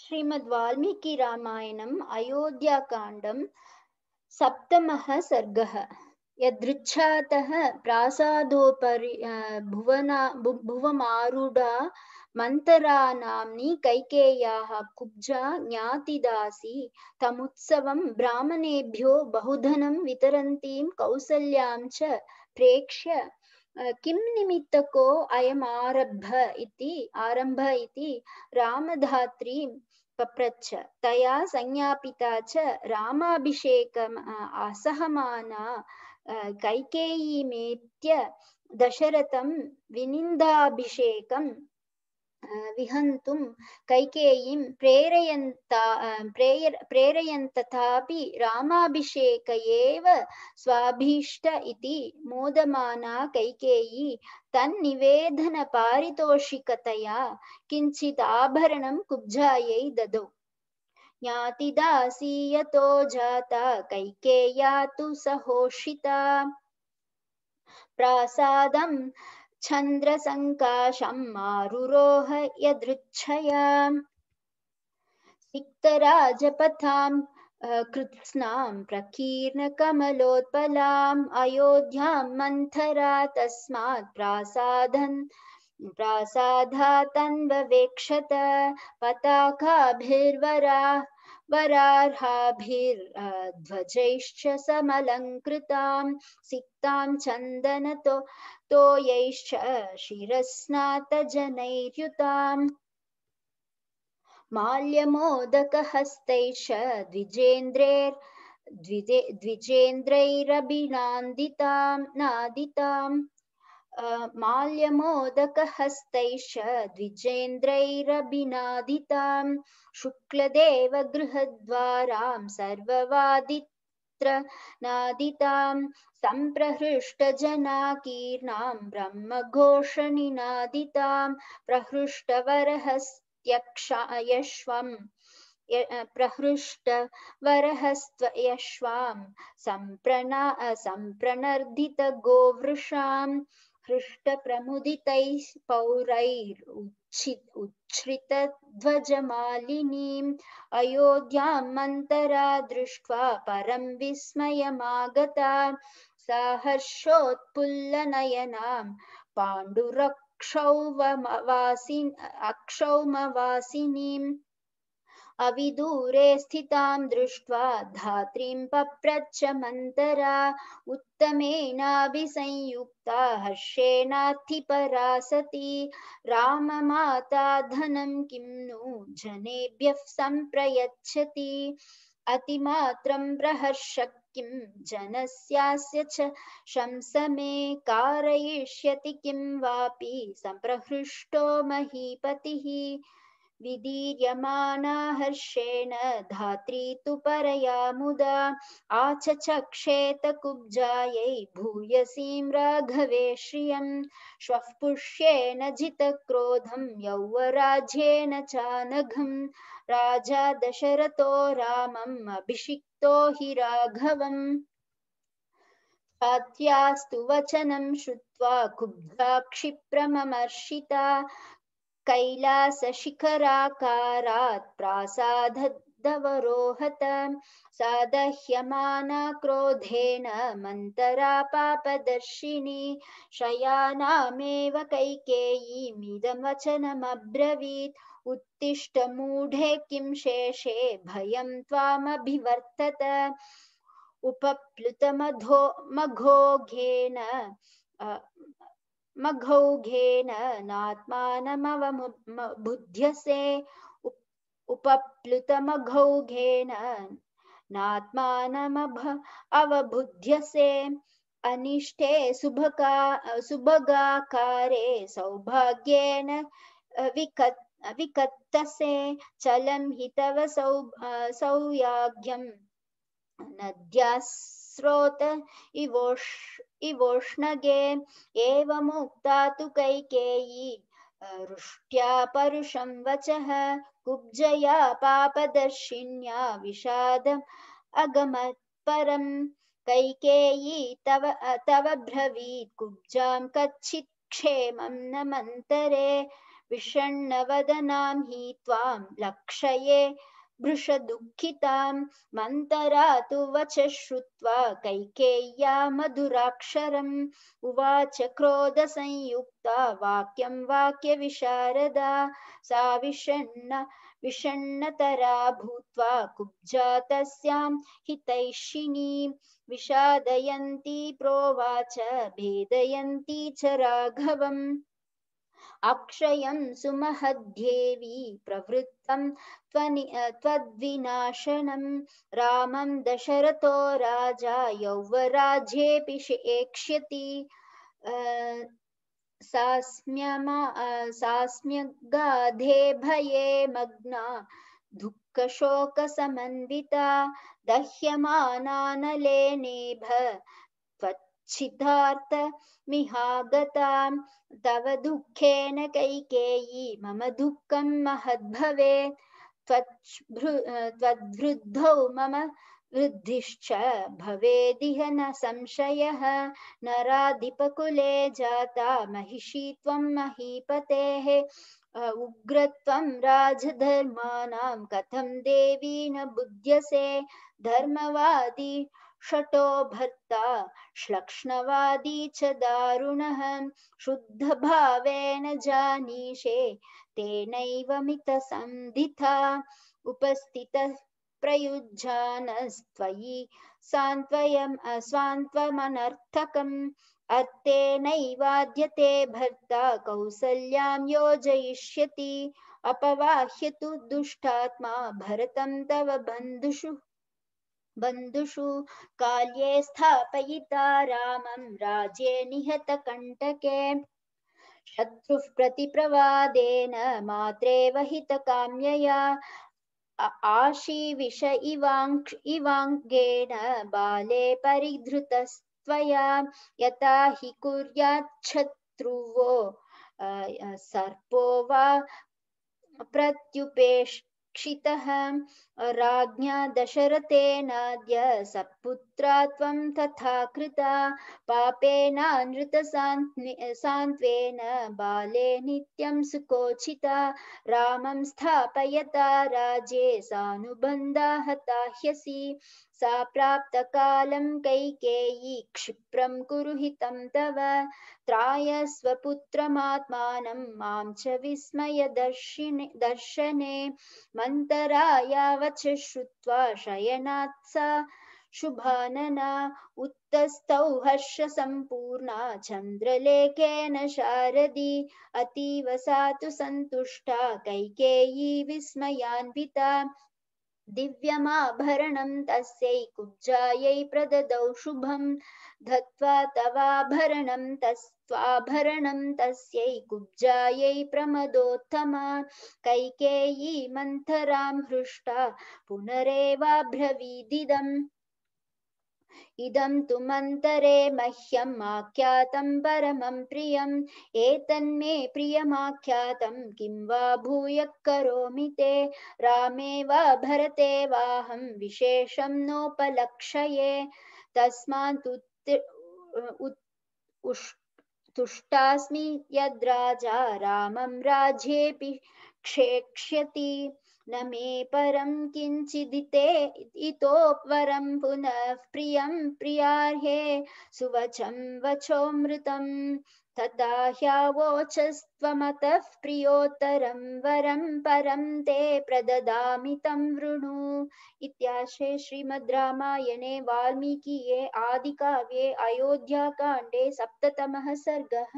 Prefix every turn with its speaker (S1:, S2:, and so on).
S1: श्रीमद् वाल्मीकि रामायणम् अयोध्याकाण्डं सप्तमः सर्गः यदृच्छातः प्रासादोपरि भुवना भु, भुवमारुढा मन्तरा नाम्नि कैकेय्याः कुब्जा ज्ञातिदासी तमुत्सवं ब्राह्मणेभ्यो बहुधनं वितरन्तीं कौसल्यां च प्रेक्ष्य किं निमित्तको अयम् आरब्ध इति आरम्भ इति रामधात्रीं पप्रच्छ तया संज्ञापिता च रामाभिषेकम् असहमाना कैकेयीमेत्य दशरथं विनिन्दाभिषेकं विहन्तुं कैकेयीं प्रेरयन्ता प्रेयर प्रेरयन्तथापि रामाभिषेक एव स्वाभीष्ट इति मोदमाना कैकेयी तन्निवेदनपारितोषिकतया किञ्चित् आभरणं कुब्जायै ददौ ज्ञातिदासीयतो जाता कैकेय्या तु सहोषिता प्रासादं छन्द्रसङ्काशं मारुरोह यदृच्छया कृत्स्नाम प्रकीर्ण कमलोत्पलाम अयोध्या मंथरा तस्मात् प्रासादन प्रासादन् प्रासाधातन्ववेक्षत पताकाभिर्वरा वरार्हाभिर्ध्वजैश्च समलङ्कृतां सिक्तां तो तो यैश्च क्षीरस्नातजनैर्युताम् माल्यमोदकहस्तैश्च द्विजेन्द्रेर् द्विजे द्विजेन्द्रैरभिनान्दितां नादिताम् माल्यमोदकहस्तैश्च द्विजेन्द्रैरभिनादितां शुक्लदेवगृहद्वारां सर्ववादित् यत्र नादितां सम्प्रहृष्टजनाकीर्णां ब्रह्मघोषनिनादितां प्रहृष्टवरहस्त्यक्षायश्वम् प्रहृष्टवरहस्त्वयश्वां सम्प्रणा सम्प्रणर्दितगोवृषाम् हृष्टप्रमुदितैः पौरैरुच्छि अयोध्या अयोध्यामन्तरा दृष्ट्वा परं विस्मयमागता सा हर्षोत्पुल्लनयनां पाण्डुरक्षौवमवासिन् अक्षौमवासिनीम् अविदूरे स्थितां दृष्ट्वा धात्रीं पप्रच्छ पप्रच्छमन्तरा उत्तमेनाभिसंयुक्ता हर्षेणाथिपरा सती राममाता धनं किं नु जनेभ्यः सम्प्रयच्छति अतिमात्रं प्रहर्षक् किं जनस्यास्य च शंसमे कारयिष्यति किं वापि सम्प्रहृष्टो महीपतिः विदीर्यमाना हर्षेण धात्री तु परया मुदा आचचक्षेतकुब्जायै भूयसीं राघवे श्रियं श्वः पुष्येन जितक्रोधं यौवराज्येन चानघं राजा दशरथो रामम् अभिषिक्तो हि राघवम् पात्यास्तु वचनं श्रुत्वा क्षिप्रममर्षिता कैलासशिखराकारात् प्रासादवरोहत सा क्रोधेन मन्तरा पापदर्शिनी शयानामेव कैकेयीमिदं वचनमब्रवीत् उत्तिष्ठ मूढे किं शेषे भयं त्वामभिवर्तत उपप्लुतमधो मघोघेन मघौघेन नात्मानमवबुध्यसे उपप्लुतमघौघेन नात्मानमभ अवबुध्यसे अनिष्टे सुभका सुभगाकारे सौभाग्येन विकत् विकत्तसे चलं हि सौ सौयाज्ञं नद्यास् स्रोत इवोष इवोष्णगे एवमुक्ता तु कैकेयी रुष्ट्या परुषं वचः कुब्जया पापदर्शिन्या विषादम् अगमत् परं कैकेयी तव तव ब्रवीत् कुब्जां कच्चित् क्षेमं न मन्तरे विषण्णवदनां हि त्वां लक्षये दुखिता मंतरा तो वच श्रुवा कैकेय्या मधुराक्षर उवाच क्रोध वाक्यम वाक्य विशारदा सा विषण विषण्णतरा भूत्वा कुब्जा तस्यां विषादयती विषादयन्ती प्रोवाच भेदयन्ती च राघवम् अक्षय सुमहदेवी प्रवृत्तं त्वद्विनाशनं रामं दशरथो राजा यौवराज्येऽपि शेक्ष्यति सास्म्यगाधे भये मग्ना दुःखशोकसमन्विता दह्यमानानलेनेभ क्षिधार्थ मिहागता तव दुःखेन कैकेयी मम दुःखं महद्भवे त्वद्वृद्धौ मम वृद्धिश्च भवेदिह न संशयः नराधिपकुले जाता महिषी त्वं महीपतेः उग्रत्वं राजधर्माणां कथं देवी न बुध्यसे धर्मवादी शटो भर्ता श्लक्ष्णवादी च दारुणः शुद्धभावेन जानीषे तेनैव मितसन्धिता उपस्थितः प्रयुज्यानस्त्वयि सान्त्वयम् अस्वान्त्वमनर्थकम् अर्थेनैवाद्यते भर्ता कौसल्यां योजयिष्यति अपवाह्यतु दुष्टात्मा भरतं तव बन्धुषु बंधुषु काल्ये स्थापयिता रामं राज्ये निहत निहतकण्टके शत्रुः प्रतिप्रवादेन काम्यया आशी विष इवाङ्क् इवांगेन बाले परिधृतस्त्वया यता हि कुर्याच्छत्रुवो सर्पो वा प्रत्युपेष्ट क्षितः राज्ञा दशरथेनाद्य पुत्रा तथा कृता पापेन सान्त्वेन बाले नित्यं सुकोचिता रामं स्थापयता राजे सानुबन्धा हताह्यसि सा प्राप्तकालं कैकेयी क्षिप्रं कुरु तव त्राय मां च विस्मयदर्शिने दर्शने मन्तरायावच श्रुत्वा शयनात् सा शुभानना उत्तस्तौ हर्षसम्पूर्णा चन्द्रलेखेन शारदी अतीव सा सन्तुष्टा कैकेयी विस्मयान्विता दिव्यमाभरणं तस्यै कुब्जायै प्रददौ शुभं धत्वा तवाभरणं तस्त्वाभरणं तस्यै कुब्जायै प्रमदोत्तमा कैकेयी मन्थरां हृष्टा पुनरेवाभ्रवीदिदम् इदं तु मन्तरे मह्यम् आख्यातं परमं प्रियम् एतन्मे प्रियमाख्यातं किं वा भूयः करोमि ते रामे वा भरते वाहं विशेषं नोपलक्षये तस्मात् तुष्टास्मि यद्राजा रामं राज्येऽपि क्षेक्ष्यति न मे परं किञ्चिदिते इतोपरं पुनः प्रियं प्रियार्हे सुवचं वचोऽमृतं तदा ह्यावोचस्त्वमतः प्रियोत्तरं वरं परं ते प्रददामि तं वृणु इत्याशे श्रीमद् रामायणे वाल्मीकिये आदिकाव्ये अयोध्याकाण्डे सप्ततमः सर्गः